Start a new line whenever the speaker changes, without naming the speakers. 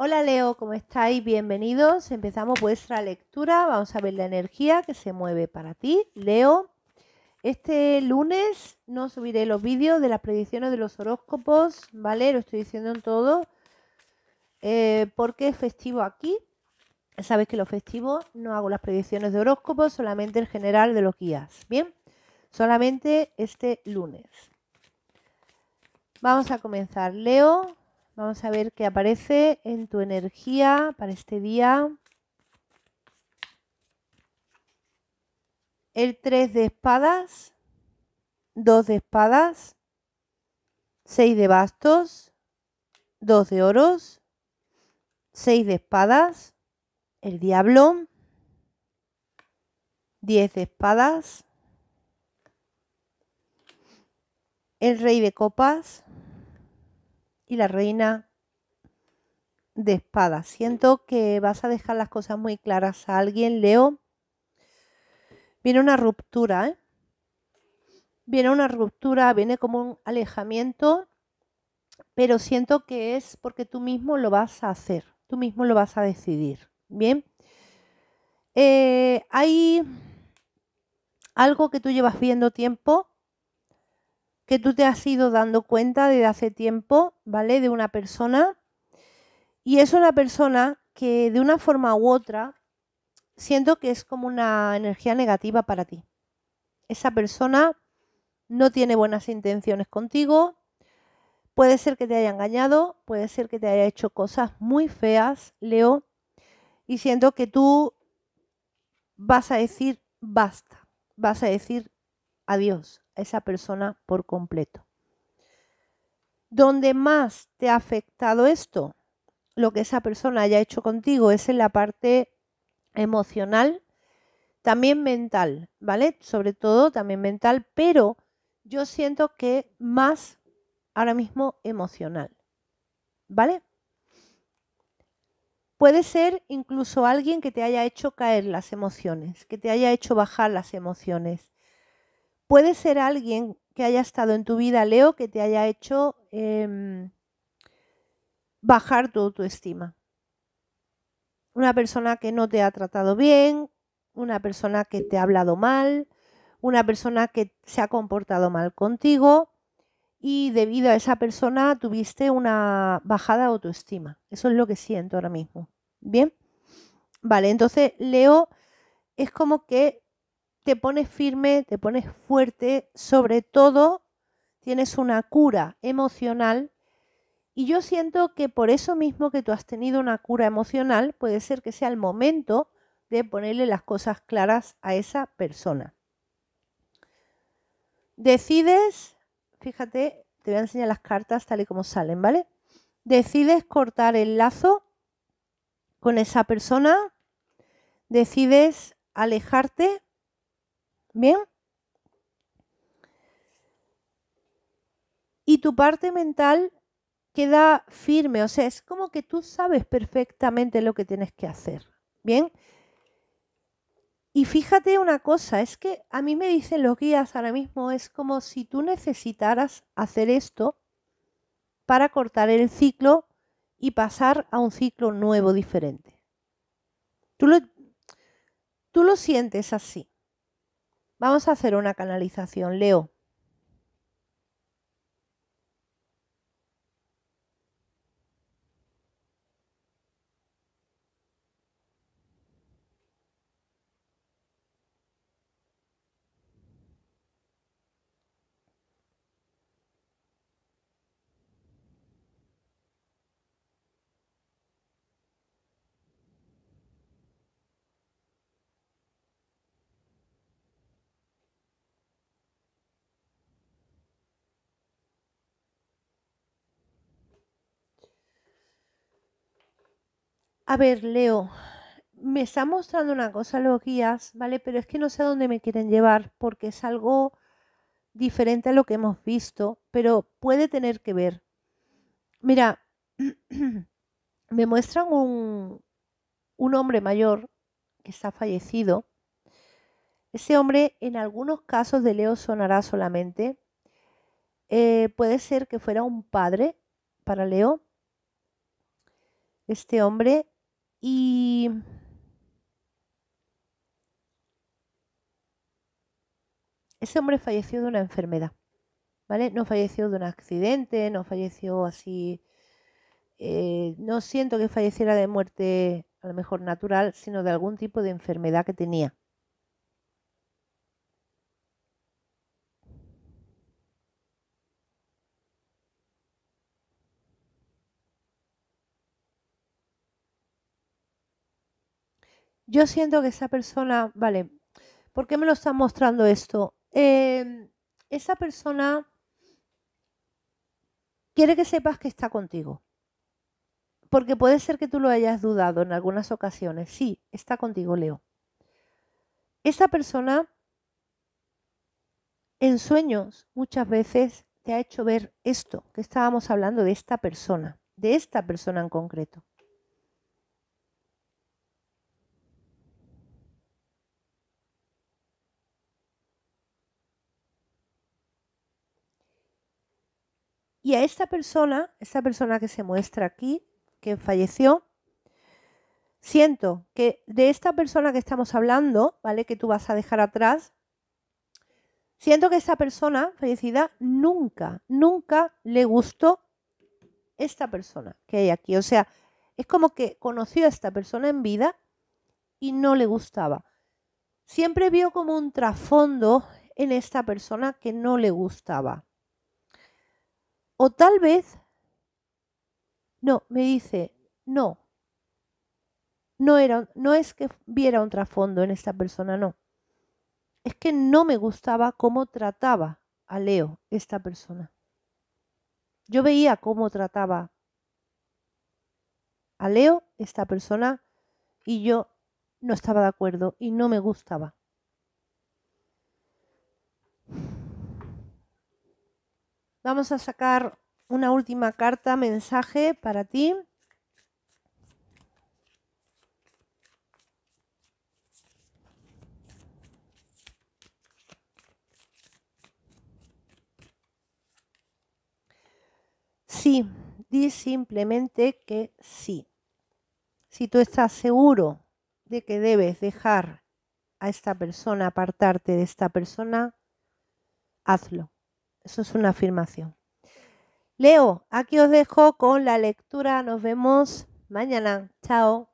Hola Leo, ¿cómo estáis? Bienvenidos. Empezamos vuestra lectura. Vamos a ver la energía que se mueve para ti, Leo. Este lunes no subiré los vídeos de las predicciones de los horóscopos, ¿vale? Lo estoy diciendo en todo. Eh, porque es festivo aquí. Sabes que los festivos no hago las predicciones de horóscopos, solamente el general de los guías. Bien, solamente este lunes. Vamos a comenzar, Leo. Vamos a ver qué aparece en tu energía para este día. El 3 de espadas, 2 de espadas, 6 de bastos, 2 de oros, 6 de espadas, el diablo, 10 de espadas, el rey de copas, y la reina de espadas. Siento que vas a dejar las cosas muy claras a alguien, Leo. Viene una ruptura, ¿eh? Viene una ruptura, viene como un alejamiento, pero siento que es porque tú mismo lo vas a hacer, tú mismo lo vas a decidir. Bien. Eh, hay algo que tú llevas viendo tiempo que tú te has ido dando cuenta desde hace tiempo, ¿vale? De una persona. Y es una persona que de una forma u otra siento que es como una energía negativa para ti. Esa persona no tiene buenas intenciones contigo. Puede ser que te haya engañado, puede ser que te haya hecho cosas muy feas, Leo. Y siento que tú vas a decir basta, vas a decir adiós, esa persona por completo. Donde más te ha afectado esto, lo que esa persona haya hecho contigo, es en la parte emocional, también mental, ¿vale? Sobre todo también mental, pero yo siento que más ahora mismo emocional, ¿vale? Puede ser incluso alguien que te haya hecho caer las emociones, que te haya hecho bajar las emociones, Puede ser alguien que haya estado en tu vida, Leo, que te haya hecho em, bajar tu autoestima. Una persona que no te ha tratado bien, una persona que te ha hablado mal, una persona que se ha comportado mal contigo y debido a esa persona tuviste una bajada autoestima. Eso es lo que siento ahora mismo. Bien. Vale, entonces Leo es como que te pones firme, te pones fuerte, sobre todo tienes una cura emocional. Y yo siento que por eso mismo que tú has tenido una cura emocional, puede ser que sea el momento de ponerle las cosas claras a esa persona. Decides, fíjate, te voy a enseñar las cartas tal y como salen, ¿vale? Decides cortar el lazo con esa persona, decides alejarte Bien. Y tu parte mental queda firme, o sea, es como que tú sabes perfectamente lo que tienes que hacer. Bien. Y fíjate una cosa, es que a mí me dicen los guías ahora mismo, es como si tú necesitaras hacer esto para cortar el ciclo y pasar a un ciclo nuevo, diferente. Tú lo, tú lo sientes así. Vamos a hacer una canalización, Leo. A ver, Leo, me está mostrando una cosa los guías, ¿vale? Pero es que no sé a dónde me quieren llevar porque es algo diferente a lo que hemos visto, pero puede tener que ver. Mira, me muestran un, hombre mayor que está fallecido. Ese hombre, en algunos casos de Leo, sonará solamente. Eh, puede ser que fuera un padre para Leo. Este hombre y ese hombre falleció de una enfermedad, ¿vale? No falleció de un accidente, no falleció así, eh, no siento que falleciera de muerte a lo mejor natural, sino de algún tipo de enfermedad que tenía. yo siento que esa persona, vale, ¿por qué me lo está mostrando esto? Em, esa persona quiere que sepas que está contigo. Porque puede ser que tú lo hayas dudado en algunas ocasiones. Sí, está contigo, Leo. Esa persona en sueños muchas veces te ha hecho ver esto que estábamos hablando de esta persona, de esta persona en concreto. Y a esta persona, esta persona que se muestra aquí, que falleció, siento que de esta persona que estamos hablando, ¿vale? Que tú vas a dejar atrás, siento que esta persona fallecida nunca, nunca le gustó esta persona que hay aquí. O sea, es como que conoció a esta persona en vida y no le gustaba. Siempre vio como un trasfondo en esta persona que no le gustaba. O tal vez, no, me dice, no, no, era, no es que viera un trasfondo en esta persona, no. Es que no me gustaba cómo trataba a Leo esta persona. Yo veía cómo trataba a Leo esta persona y yo no estaba de acuerdo y no me gustaba. Vamos a sacar una última carta, mensaje para ti. Sí, di simplemente que sí. Si tú estás seguro de que debes dejar a esta persona, apartarte de esta persona, hazlo. Eso es una afirmación. Leo, aquí os dejo con la lectura. Nos vemos mañana. Chao.